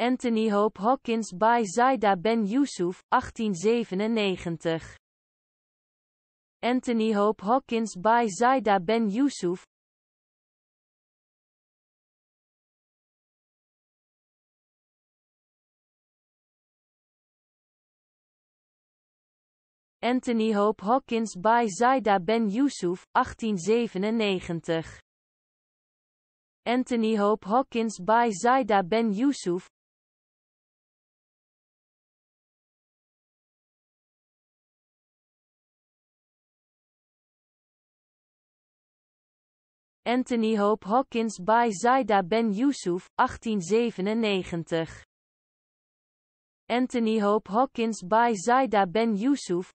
Anthony Hope Hawkins by Zaida Ben Yusuf, 1897. Anthony Hope Hawkins by Zaida Ben Yusuf. Anthony Hope Hawkins by Zaida Ben Yusuf, 1897. Anthony Hope Hawkins by Zaida Ben Yusuf Anthony Hope Hawkins by Zaida Ben Yusuf, 1897. Anthony Hope Hawkins by Zaida Ben Yusuf,